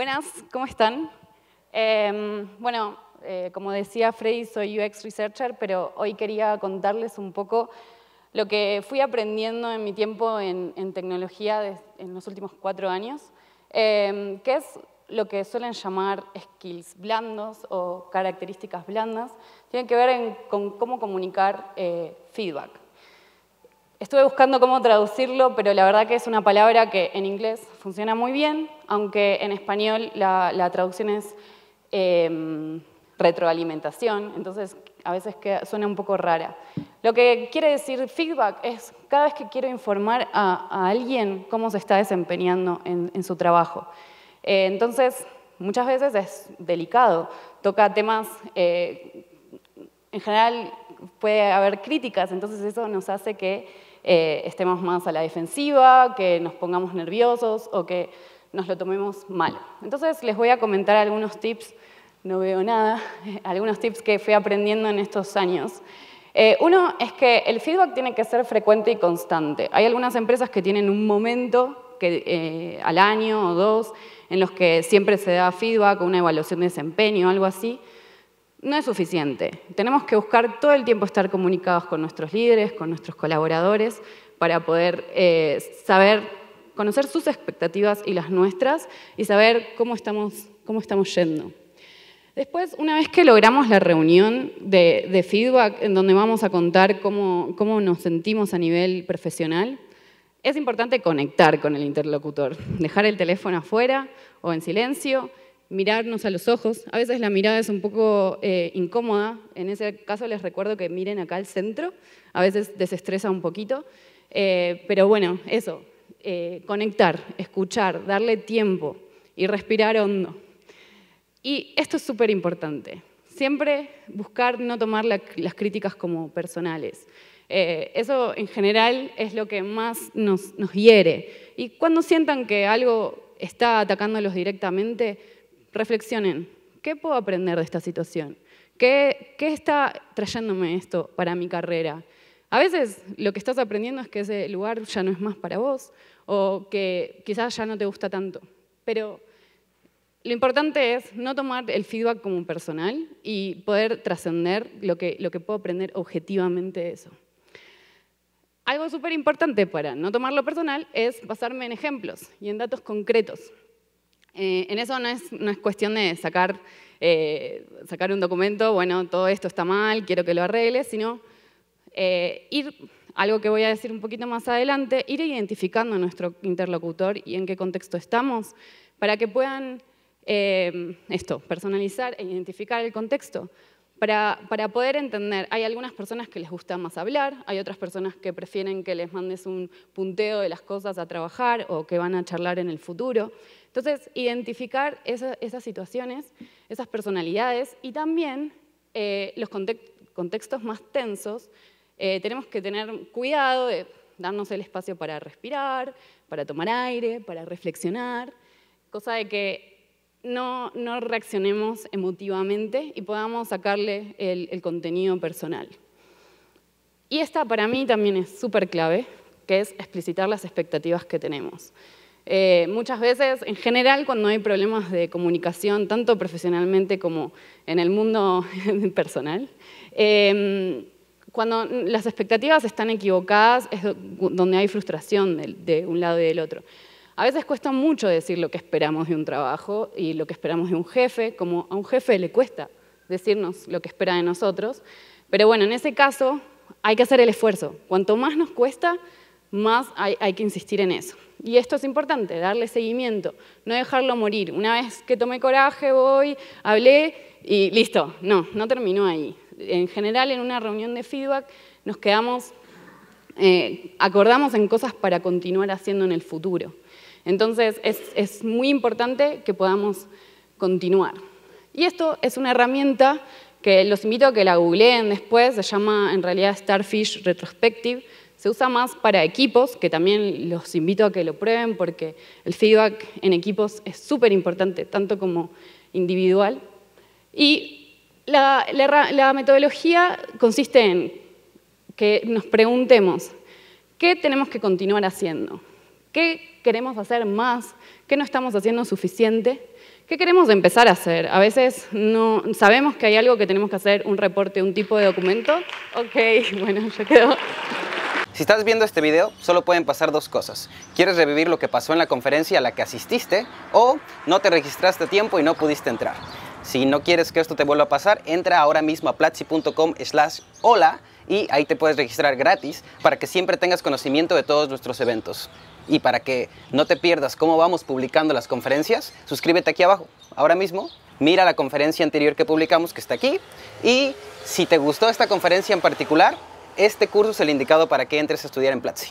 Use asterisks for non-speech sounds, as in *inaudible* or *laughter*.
Buenas, ¿cómo están? Em, bueno, eh, como decía Freddy, soy UX Researcher, pero hoy quería contarles un poco lo que fui aprendiendo en mi tiempo en, tecnología en los últimos cuatro años, em, que es lo que suelen llamar skills blandos o características blandas, tienen que ver con cómo comunicar eh, feedback. Estuve buscando cómo traducirlo, pero la verdad que es una palabra que en inglés funciona muy bien, aunque en español la, traducción es em, retroalimentación, entonces a veces suena un poco rara. Lo que quiere decir feedback es cada vez que quiero informar a, alguien cómo se está desempeñando en, su trabajo. Eh, entonces, muchas veces es delicado, toca temas, eh, en general puede haber críticas, entonces eso nos hace que eh, estemos más a la defensiva, que nos pongamos nerviosos o que nos lo tomemos mal. Entonces les voy a comentar algunos tips, no veo nada, *laughs* algunos tips que fui aprendiendo en estos años. Eh, uno es que el feedback tiene que ser frecuente y constante. Hay algunas empresas que tienen un momento que, eh, al año o dos en los que siempre se da feedback, una evaluación de desempeño, o algo así, no es suficiente. Tenemos que buscar todo el tiempo estar comunicados con nuestros líderes, con nuestros colaboradores, para poder eh, saber, conocer sus expectativas y las nuestras y saber cómo estamos, yendo. Después, una vez que logramos la reunión de, feedback, en donde vamos a contar cómo nos sentimos a nivel profesional, es importante conectar con el interlocutor, dejar el teléfono afuera o en silencio mirarnos a los ojos. A veces la mirada es un poco eh, incómoda. En ese caso les recuerdo que miren acá al centro. A veces desestresa un poquito. Eh, pero bueno, eso, eh, conectar, escuchar, darle tiempo y respirar hondo. Y esto es súper importante. Siempre buscar no tomar las críticas como personales. eso en general es lo que más nos hiere. Y cuando sientan que algo está atacándolos directamente, reflexionen, ¿qué puedo aprender de esta situación? ¿Qué, está trayéndome esto para mi carrera? A veces lo que estás aprendiendo es que ese lugar ya no es más para vos o que quizás ya no te gusta tanto. Pero lo importante es no tomar el feedback como personal y poder trascender lo que, lo que puedo aprender objetivamente de eso. Algo súper importante para no tomarlo personal es basarme en ejemplos y en datos concretos. Eh, en eso no es, cuestión de eh, sacar, un documento, bueno, todo esto está mal, quiero que lo arregle, sino eh, ir, algo que voy a decir un poquito más adelante, ir identificando a nuestro interlocutor y en qué contexto estamos, para que puedan esto, personalizar e identificar el contexto. Para, poder entender, hay algunas personas que les gusta más hablar, hay otras personas que prefieren que les mandes un punteo de las cosas a trabajar o que van a charlar en el futuro. Entonces, identificar esas, situaciones, esas personalidades y también eh, los contextos más tensos, eh, tenemos que tener cuidado de darnos el espacio para respirar, para tomar aire, para reflexionar, cosa de que no, reaccionemos emotivamente y podamos sacarle el, contenido personal. Y esta para mí también es súper clave, que es explicitar las expectativas que tenemos. Eh, muchas veces, en general, cuando hay problemas de comunicación, tanto profesionalmente como en el mundo *laughs* personal, em, cuando las expectativas están equivocadas es donde hay frustración de un lado y del otro. A veces cuesta mucho decir lo que esperamos de un trabajo y lo que esperamos de un jefe, como a un jefe le cuesta decirnos lo que espera de nosotros. Pero bueno, en ese caso hay que hacer el esfuerzo. Cuanto más nos cuesta, más hay, que insistir en eso. Y esto es importante, darle seguimiento, no dejarlo morir. Una vez que tomé coraje, voy, hablé y listo. No, no terminó ahí. En general, en una reunión de feedback nos quedamos, eh, acordamos en cosas para continuar haciendo en el futuro. Entonces es, muy importante que podamos continuar. Y esto es una herramienta que los invito a que la googleen después, se llama en realidad Starfish Retrospective, se usa más para equipos, que también los invito a que lo prueben porque el feedback en equipos es súper importante, tanto como individual. Y la, metodología consiste en que nos preguntemos, ¿qué tenemos que continuar haciendo? ¿Qué queremos hacer más? ¿Qué no estamos haciendo suficiente? ¿Qué queremos empezar a hacer? A veces no sabemos que hay algo que tenemos que hacer, un reporte, un tipo de documento. Ok, *laughs* bueno, ya quedó. Si estás viendo este video, solo pueden pasar dos cosas. Quieres revivir lo que pasó en la conferencia a la que asististe o no te registraste a tiempo y no pudiste entrar. Si no quieres que esto te vuelva a pasar, entra ahora mismo a platzi.com slash hola y ahí te puedes registrar gratis para que siempre tengas conocimiento de todos nuestros eventos. Y para que no te pierdas cómo vamos publicando las conferencias, suscríbete aquí abajo, ahora mismo. Mira la conferencia anterior que publicamos, que está aquí. Y si te gustó esta conferencia en particular, este curso es el indicado para que entres a estudiar en Platzi.